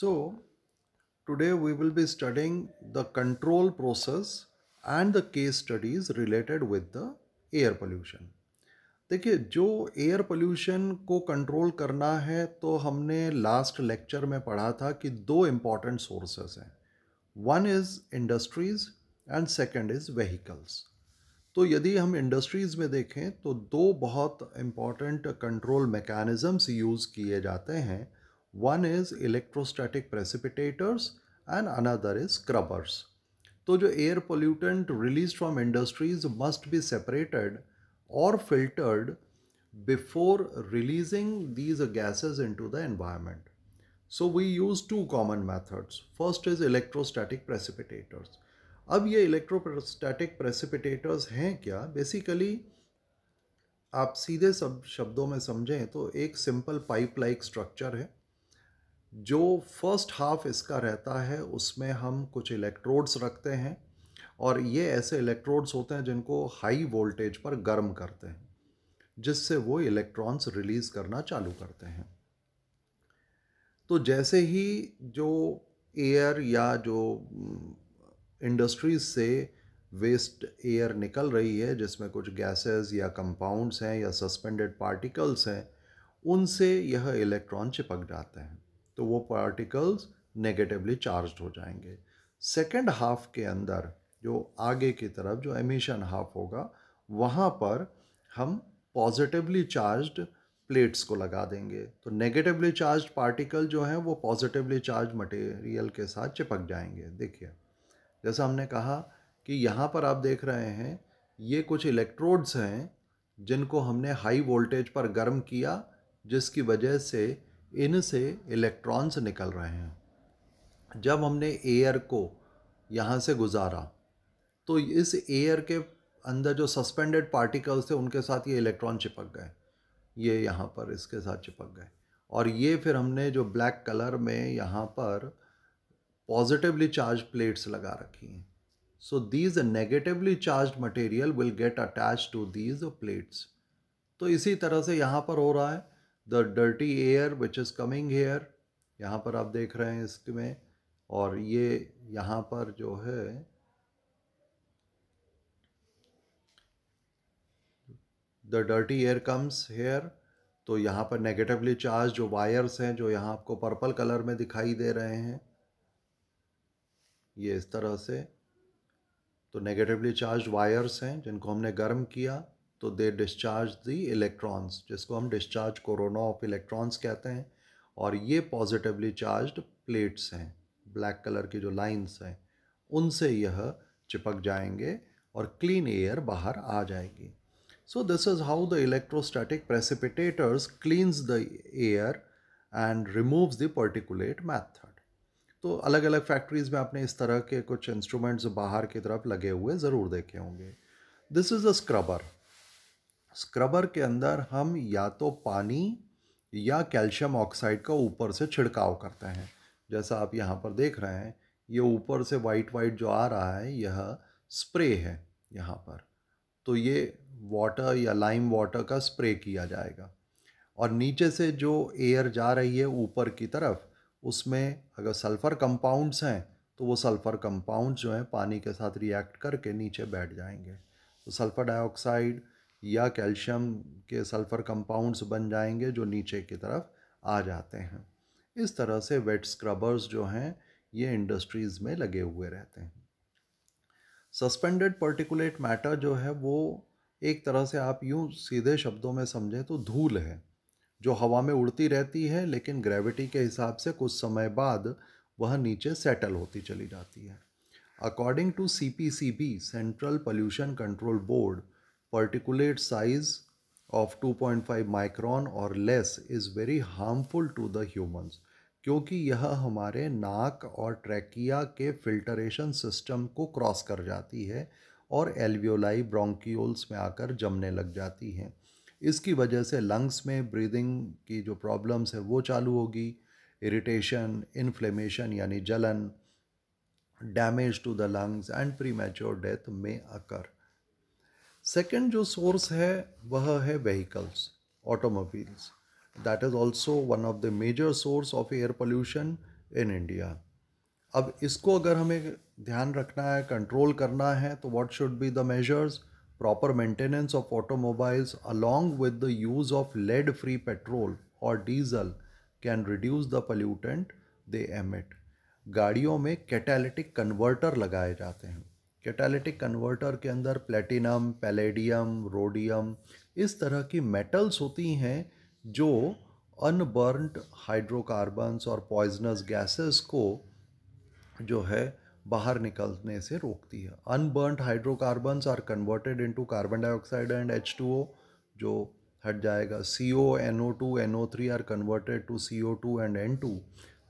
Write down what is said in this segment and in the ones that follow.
So today we will be studying the control process and the case studies related with the air pollution देखिए जो air pollution को control करना है तो हमने लास्ट लेक्चर में पढ़ा था कि दो इम्पॉर्टेंट सोर्सेस हैं one is industries and second is vehicles तो यदि हम इंडस्ट्रीज़ में देखें तो दो बहुत इम्पॉर्टेंट कंट्रोल मैकेनिज़म्स यूज़ किए जाते हैं one is electrostatic precipitators and another is scrubbers तो जो air pollutant release from industries must be separated और filtered before releasing these gases into the environment so we use two common methods first is electrostatic precipitators अब ये electrostatic precipitators हैं क्या basically आप सीधे सब शब्दों में समझें तो एक सिंपल पाइप लाइक स्ट्रक्चर है जो फर्स्ट हाफ इसका रहता है उसमें हम कुछ इलेक्ट्रोड्स रखते हैं और ये ऐसे इलेक्ट्रोड्स होते हैं जिनको हाई वोल्टेज पर गर्म करते हैं जिससे वो इलेक्ट्रॉन्स रिलीज़ करना चालू करते हैं तो जैसे ही जो एयर या जो इंडस्ट्रीज हम्म, से वेस्ट एयर निकल रही है जिसमें कुछ गैसेस या कंपाउंड्स हैं या सस्पेंडेड पार्टिकल्स हैं उनसे यह इलेक्ट्रॉन चिपक जाते हैं तो वो पार्टिकल्स नेगेटिवली चार्ज हो जाएंगे सेकेंड हाफ के अंदर जो आगे की तरफ जो एमिशन हाफ होगा वहाँ पर हम पॉजिटिवली चार्ज प्लेट्स को लगा देंगे तो नेगेटिवली चार्ज पार्टिकल जो हैं वो पॉजिटिवली चार्ज मटेरियल के साथ चिपक जाएंगे देखिए जैसा हमने कहा कि यहाँ पर आप देख रहे हैं ये कुछ इलेक्ट्रोड्स हैं जिनको हमने हाई वोल्टेज पर गर्म किया जिसकी वजह से इनसे इलेक्ट्रॉन्स निकल रहे हैं जब हमने एयर को यहाँ से गुजारा तो इस एयर के अंदर जो सस्पेंडेड पार्टिकल्स थे उनके साथ ये इलेक्ट्रॉन चिपक गए ये यहाँ पर इसके साथ चिपक गए और ये फिर हमने जो ब्लैक कलर में यहाँ पर पॉजिटिवली चार्ज प्लेट्स लगा रखी हैं so these negatively charge material will get attach to these plates तो इसी तरह से यहाँ पर हो रहा है the dirty air which is coming here यहाँ पर आप देख रहे हैं इसमें और ये यहाँ पर जो है the dirty air comes here तो यहाँ पर नेगेटिवली चार्ज जो वायर्स हैं जो यहाँ आपको पर्पल कलर में दिखाई दे रहे हैं ये इस तरह से तो नेगेटिवली चार्ज वायर्स हैं जिनको हमने गर्म किया तो दे डिस्चार्ज द इलेक्ट्रॉन्स जिसको हम डिस्चार्ज कोरोना ऑफ इलेक्ट्रॉन्स कहते हैं और ये पॉजिटिवली चार्ज्ड प्लेट्स हैं ब्लैक कलर की जो लाइंस हैं उनसे यह चिपक जाएंगे और क्लीन एयर बाहर आ जाएगी so this is how the electrostatic precipitators cleans the air and removes the particulate method तो अलग अलग फैक्ट्रीज़ में आपने इस तरह के कुछ इंस्ट्रूमेंट्स बाहर की तरफ लगे हुए ज़रूर देखे होंगे this is a scrubber scrubber के अंदर हम या तो पानी या कैल्शियम ऑक्साइड का ऊपर से छिड़काव करते हैं जैसा आप यहाँ पर देख रहे हैं ये ऊपर से वाइट वाइट जो आ रहा है यह स्प्रे है यहाँ पर तो ये वाटर या लाइम वाटर का स्प्रे किया जाएगा और नीचे से जो एयर जा रही है ऊपर की तरफ उसमें अगर सल्फ़र कंपाउंड्स हैं तो वो सल्फ़र कंपाउंड्स जो हैं पानी के साथ रिएक्ट करके नीचे बैठ जाएंगे तो सल्फ़र डाइऑक्साइड या कैल्शियम के सल्फ़र कंपाउंड्स बन जाएंगे जो नीचे की तरफ आ जाते हैं इस तरह से वेट स्क्रबर्स जो हैं ये इंडस्ट्रीज़ में लगे हुए रहते हैं सस्पेंडेड पर्टिकुलेट मैटर जो है वो एक तरह से आप यूँ सीधे शब्दों में समझें तो धूल है जो हवा में उड़ती रहती है लेकिन ग्रेविटी के हिसाब से कुछ समय बाद वह नीचे सेटल होती चली जाती है according to C P C B central pollution control board particulate size of 2.5 micron or less is very harmful to the humans क्योंकि यह हमारे नाक और ट्रैकिया के फिल्टरेशन सिस्टम को क्रॉस कर जाती है और एल्वियोलाई ब्रोंकियोल्स में आकर जमने लग जाती हैं इसकी वजह से लंग्स में ब्रीदिंग की जो प्रॉब्लम्स है वो चालू होगी इरिटेशन इन्फ्लेमेशन यानी जलन damage to the lungs and pre death में अकर सेकेंड जो सोर्स है वह है vehicles automobiles that is also one of the major source of air pollution in India अब इसको अगर हमें ध्यान रखना है कंट्रोल करना है तो what should be the measures proper maintenance of automobiles along with the use of lead free petrol और diesel can reduce the pollutant they emit गाड़ियों में कैटेलिटिक कन्वर्टर लगाए जाते हैं कैटालिटिक कन्वर्टर के अंदर प्लेटिनम पैलेडियम रोडियम इस तरह की मेटल्स होती हैं जो अनबर्नड हाइड्रोकार्बन्स और पॉइजनस गैसेस को जो है बाहर निकलने से रोकती है unburned hydrocarbons are converted into carbon dioxide and H two O जो हट जाएगा C O N O two N O three are converted to C O two and N two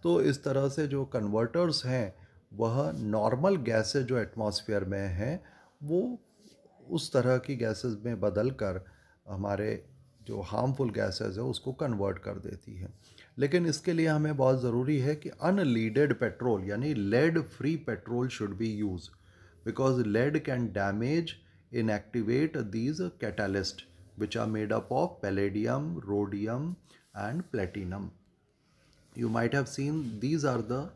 तो इस तरह से जो कन्वर्टर्स हैं वह नॉर्मल गैसेस जो एटमॉस्फेयर में हैं वो उस तरह की गैसेस में बदल कर हमारे जो हार्मफुल गैसेस है उसको कन्वर्ट कर देती है लेकिन इसके लिए हमें बहुत ज़रूरी है कि अनलीडेड पेट्रोल यानी lead free petrol should be use because lead can damage inactivate these catalyst which are made up of palladium rhodium and platinum you might have seen these are the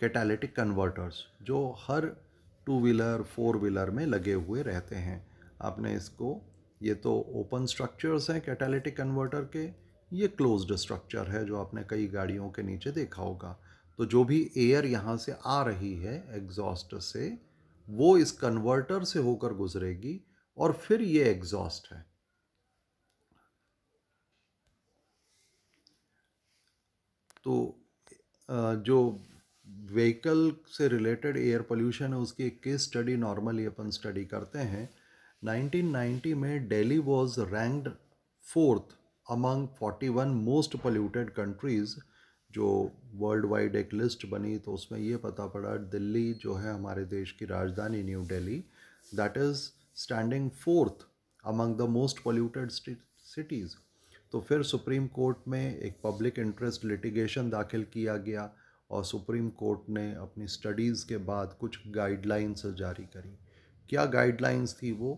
catalytic converters जो हर two wheeler four wheeler में लगे हुए रहते हैं आपने इसको ये तो ओपन स्ट्रक्चर्स हैं कैटालिटिक कन्वर्टर के ये क्लोज्ड स्ट्रक्चर है जो आपने कई गाड़ियों के नीचे देखा होगा तो जो भी एयर यहाँ से आ रही है एग्जॉस्ट से वो इस कन्वर्टर से होकर गुजरेगी और फिर ये एग्जॉस्ट है तो जो व्हीकल से रिलेटेड एयर पोल्यूशन है उसकी एक केस स्टडी नॉर्मली अपन स्टडी करते हैं 1990 में Delhi was ranked fourth among 41 most polluted countries जो वर्ल्ड वाइड एक लिस्ट बनी तो उसमें ये पता पड़ा दिल्ली जो है हमारे देश की राजधानी New Delhi that is standing fourth among the most polluted cities तो फिर सुप्रीम कोर्ट में एक पब्लिक इंटरेस्ट लिटिगेशन दाखिल किया गया और सुप्रीम कोर्ट ने अपनी स्टडीज़ के बाद कुछ गाइडलाइंस जारी करी क्या गाइडलाइंस थी वो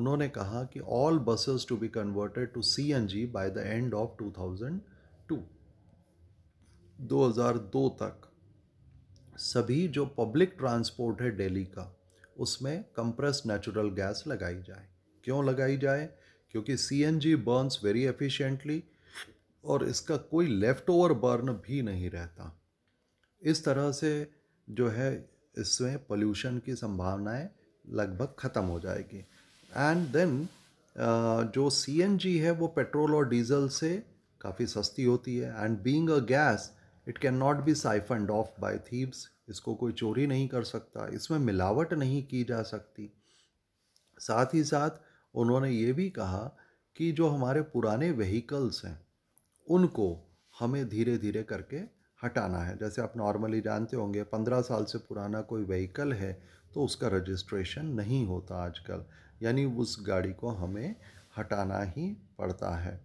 उन्होंने कहा कि all buses to be converted to C N G by the end of two two thousand दो हज़ार दो तक सभी जो पब्लिक ट्रांसपोर्ट है दिल्ली का उसमें कंप्रेस नेचुरल गैस लगाई जाए क्यों लगाई जाए क्योंकि C N G burns very efficiently और इसका कोई लेफ़्ट ओवर बर्न भी नहीं रहता इस तरह से जो है इसमें पोल्यूशन की संभावनाएं लगभग ख़त्म हो जाएगी एंड देन जो सी है वो पेट्रोल और डीजल से काफ़ी सस्ती होती है and being a gas it can not be siphoned off by thieves इसको कोई चोरी नहीं कर सकता इसमें मिलावट नहीं की जा सकती साथ ही साथ उन्होंने ये भी कहा कि जो हमारे पुराने व्हीकल्स हैं उनको हमें धीरे धीरे करके हटाना है जैसे आप नॉर्मली जानते होंगे पंद्रह साल से पुराना कोई व्हीकल है तो उसका रजिस्ट्रेशन नहीं होता आजकल यानी उस गाड़ी को हमें हटाना ही पड़ता है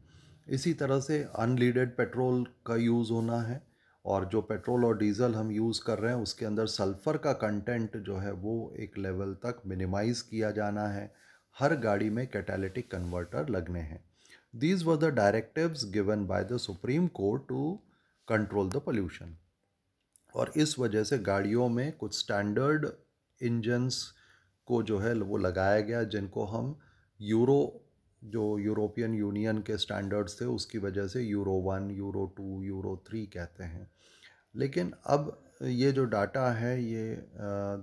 इसी तरह से अनलीडेड पेट्रोल का यूज़ होना है और जो पेट्रोल और डीज़ल हम यूज़ कर रहे हैं उसके अंदर सल्फ़र का कंटेंट जो है वो एक लेवल तक मिनिमाइज़ किया जाना है हर गाड़ी में कैटालिटिक कन्वर्टर लगने हैं these were the directives given by the supreme court to control the pollution और इस वजह से गाड़ियों में कुछ स्टैंडर्ड इंजन्स को जो है वो लगाया गया जिनको हम यूरो जो यूरोपियन यूनियन के स्टैंडर्ड्स थे उसकी वजह से Euro one Euro two Euro three कहते हैं लेकिन अब ये जो डाटा है ये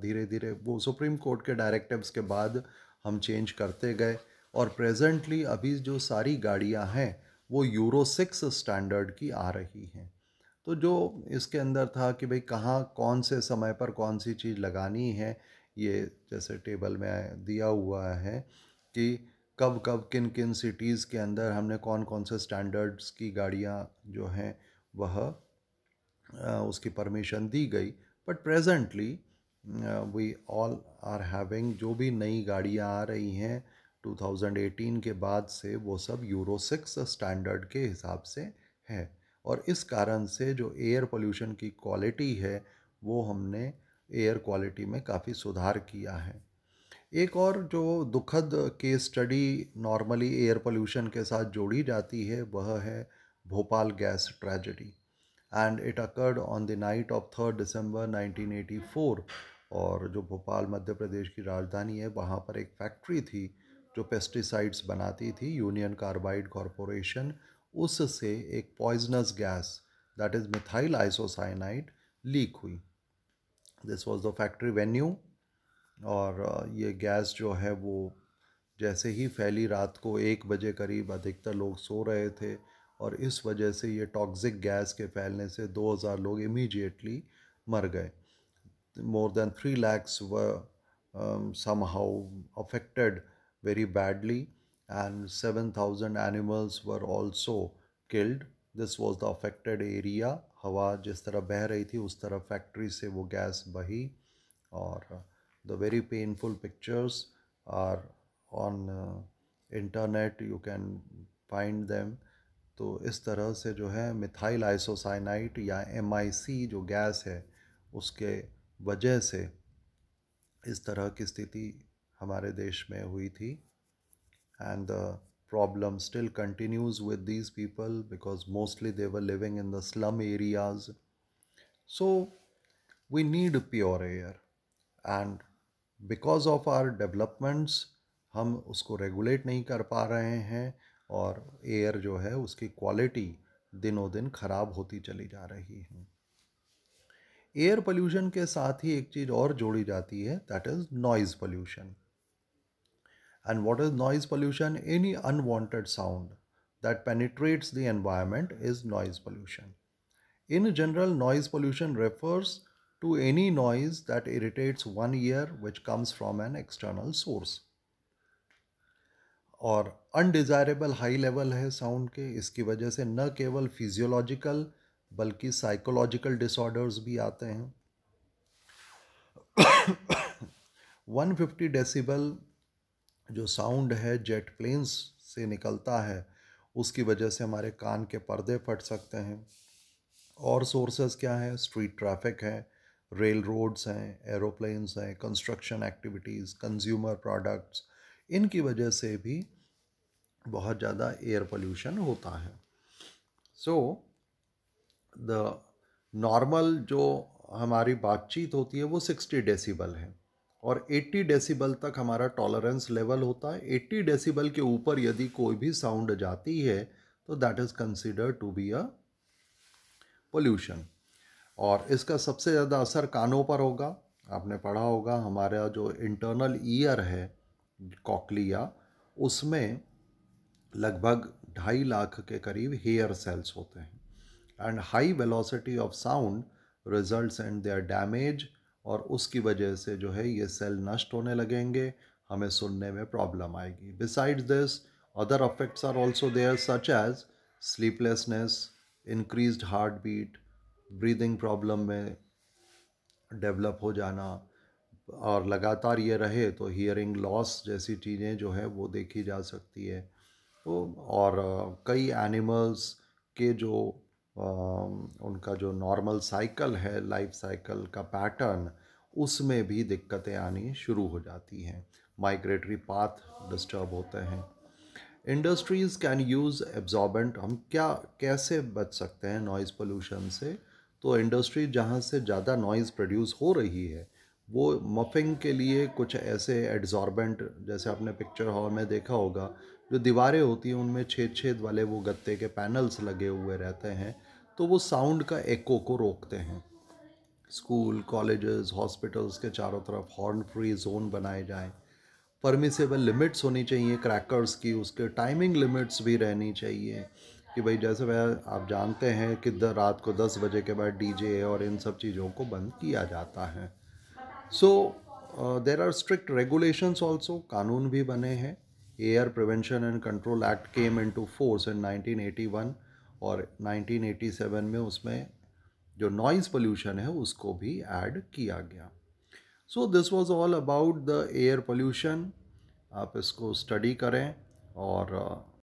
धीरे धीरे वो सुप्रीम कोर्ट के डायरेक्टिव्स के बाद हम चेंज करते गए और प्रेजेंटली अभी जो सारी गाड़ियां हैं वो यूरो सिक्स स्टैंडर्ड की आ रही हैं तो जो इसके अंदर था कि भाई कहाँ कौन से समय पर कौन सी चीज़ लगानी है ये जैसे टेबल में दिया हुआ है कि कब कब किन किन सिटीज़ के अंदर हमने कौन कौन से स्टैंडर्ड्स की गाड़ियाँ जो हैं वह उसकी परमिशन दी गई but presently we all are having जो भी नई गाड़ियाँ आ रही हैं 2018 के बाद से वो सब यूरो सिक्स स्टैंडर्ड के हिसाब से है और इस कारण से जो एयर पोल्यूशन की क्वालिटी है वो हमने एयर क्वालिटी में काफ़ी सुधार किया है एक और जो दुखद case study normally air pollution के साथ जोड़ी जाती है वह है Bhopal gas tragedy and it occurred on the night of third December 1984 और जो भोपाल मध्य प्रदेश की राजधानी है वहाँ पर एक फैक्ट्री थी जो पेस्टिसाइड्स बनाती थी यूनियन कार्बाइड कॉरपोरेशन उससे एक poisonous gas that is methyl isocyanide leak हुई this was the factory venue और ये गैस जो है वो जैसे ही फैली रात को एक बजे करीब अधिकतर लोग सो रहे थे और इस वजह से ये टॉक्सिक गैस के फैलने से 2000 लोग इमीडिएटली मर गए more than three lakhs were somehow affected very badly and 7,000 animals were also killed. This was the affected area. hawa jis tarah beh rahi thi us tarah factory se wo gas bahi aur the very painful pictures are on uh, internet you can find them तो इस तरह से जो है methyl isocyanate या M जो gas है उसके वजह से इस तरह की स्थिति हमारे देश में हुई थी and the problem still continues with these people because mostly they were living in the slum areas. So we need pure air and because of our developments हम उसको रेगुलेट नहीं कर पा रहे हैं और एयर जो है उसकी क्वालिटी दिनों दिन ख़राब होती चली जा रही है एयर पोल्यूशन के साथ ही एक चीज़ और जोड़ी जाती है that is noise pollution And what is noise pollution? Any unwanted sound that penetrates the environment is noise pollution. In general, noise pollution refers to any noise that irritates one ear which comes from an external source. और undesirable high level है sound के इसकी वजह से न केवल physiological बल्कि psychological disorders भी आते हैं 150 decibel. जो साउंड है जेट प्लेन्स से निकलता है उसकी वजह से हमारे कान के पर्दे फट सकते हैं और सोर्सेज क्या है स्ट्रीट ट्रैफिक है रेल रोड्स हैं एरोप्लेन्स हैं कंस्ट्रक्शन एक्टिविटीज़ कंज्यूमर प्रोडक्ट्स इनकी वजह से भी बहुत ज़्यादा एयर पोल्यूशन होता है सो द नॉर्मल जो हमारी बातचीत होती है वो सिक्सटी डेसीबल है और 80 डेसिबल तक हमारा टॉलरेंस लेवल होता है 80 डेसिबल के ऊपर यदि कोई भी साउंड जाती है तो that is consider to be a pollution और इसका सबसे ज़्यादा असर कानों पर होगा आपने पढ़ा होगा हमारा जो इंटरनल ईयर है कॉकलिया उसमें लगभग ढाई लाख के करीब हेयर सेल्स होते हैं and high velocity of sound results and their damage और उसकी वजह से जो है ये सेल नष्ट होने लगेंगे हमें सुनने में प्रॉब्लम आएगी beside this other affects are also there such as sleeplessness increase heart beat breathing problem में डेवलप हो जाना और लगातार ये रहे तो हियरिंग लॉस जैसी चीज़ें जो है वो देखी जा सकती है तो और कई एनिमल्स के जो उनका जो नॉर्मल साइकिल है लाइफ साइकिल का पैटर्न उसमें भी दिक्कतें आनी शुरू हो जाती हैं माइग्रेटरी पाथ डिस्टर्ब होते हैं इंडस्ट्रीज़ कैन यूज़ एब्जॉर्बेंट हम क्या कैसे बच सकते हैं नॉइज़ पोल्यूशन से तो इंडस्ट्री जहाँ से ज़्यादा नॉइज़ प्रोड्यूस हो रही है वो मफिंग के लिए कुछ ऐसे एड्जॉर्बेंट जैसे आपने पिक्चर हॉल में देखा होगा जो दीवारें होती हैं उनमें छेद छेद वाले वो गत्ते के पैनल्स लगे हुए रहते हैं तो वो साउंड का एको को रोकते हैं स्कूल कॉलेजेस हॉस्पिटल्स के चारों तरफ हॉर्न फ्री जोन बनाए जाएं परमिसेबल लिमिट्स होनी चाहिए क्रैकर्स की उसके टाइमिंग लिमिट्स भी रहनी चाहिए कि भाई जैसे वह आप जानते हैं कि रात को दस बजे के बाद डीजे और इन सब चीज़ों को बंद किया जाता है so there are strict regulations also कानून भी बने हैं air prevention and control act came to force in 1981 और 1987 में उसमें जो नॉइज़ पोल्यूशन है उसको भी ऐड किया गया so this was all about the air pollution आप इसको स्टडी करें और